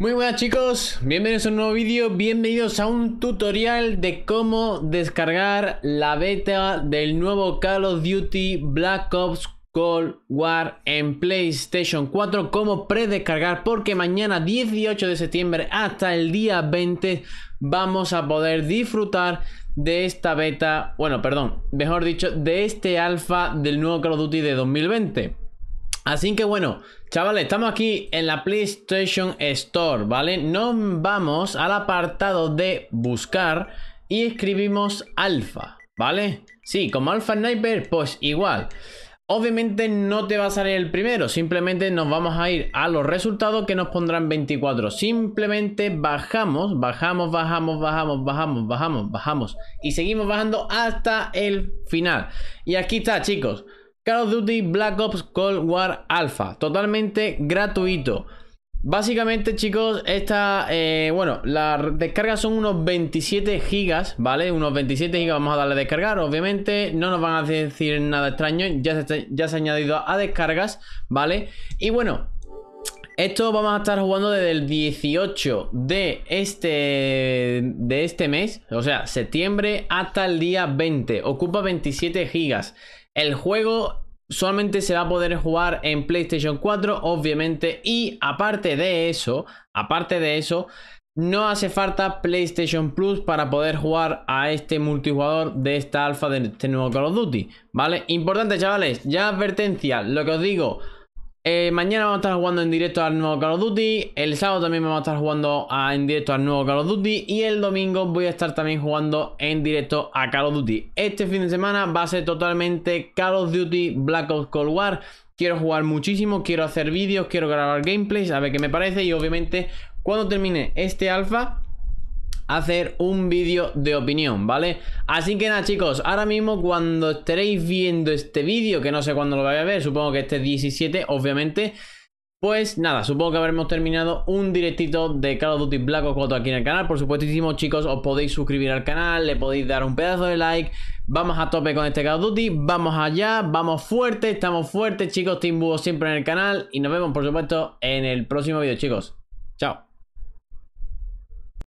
Muy buenas chicos, bienvenidos a un nuevo vídeo, bienvenidos a un tutorial de cómo descargar la beta del nuevo Call of Duty Black Ops Cold War en PlayStation 4 como predescargar porque mañana 18 de septiembre hasta el día 20 vamos a poder disfrutar de esta beta, bueno perdón, mejor dicho, de este alfa del nuevo Call of Duty de 2020. Así que bueno, chavales, estamos aquí en la PlayStation Store, ¿vale? Nos vamos al apartado de buscar y escribimos alfa, ¿vale? Sí, como alfa sniper, pues igual. Obviamente no te va a salir el primero, simplemente nos vamos a ir a los resultados que nos pondrán 24. Simplemente bajamos, bajamos, bajamos, bajamos, bajamos, bajamos, bajamos y seguimos bajando hasta el final. Y aquí está, chicos. Call of Duty Black Ops Cold War Alpha, totalmente gratuito. Básicamente, chicos, esta, eh, bueno, las descargas son unos 27 gigas, ¿vale? Unos 27 gigas vamos a darle a descargar, obviamente, no nos van a decir nada extraño, ya se, ya se ha añadido a descargas, ¿vale? Y bueno, esto vamos a estar jugando desde el 18 de este, de este mes, o sea, septiembre hasta el día 20. Ocupa 27 gigas. El juego solamente se va a poder jugar en PlayStation 4, obviamente. Y aparte de eso, aparte de eso, no hace falta PlayStation Plus para poder jugar a este multijugador de esta alfa de este nuevo Call of Duty. ¿Vale? Importante, chavales, ya advertencia, lo que os digo. Eh, mañana vamos a estar jugando en directo al nuevo Call of Duty. El sábado también vamos a estar jugando en directo al nuevo Call of Duty. Y el domingo voy a estar también jugando en directo a Call of Duty. Este fin de semana va a ser totalmente Call of Duty Black Ops Cold War. Quiero jugar muchísimo, quiero hacer vídeos, quiero grabar gameplay a ver qué me parece. Y obviamente cuando termine este alfa hacer un vídeo de opinión, ¿vale? Así que nada chicos, ahora mismo cuando estéis viendo este vídeo, que no sé cuándo lo vais a ver, supongo que este 17 obviamente... Pues nada, supongo que habremos terminado un directito de Call of Duty Black Ops 4 aquí en el canal. Por supuestísimo, chicos, os podéis suscribir al canal, le podéis dar un pedazo de like. Vamos a tope con este Call of Duty, vamos allá, vamos fuerte, estamos fuertes, chicos. Team siempre en el canal y nos vemos, por supuesto, en el próximo vídeo, chicos. Chao.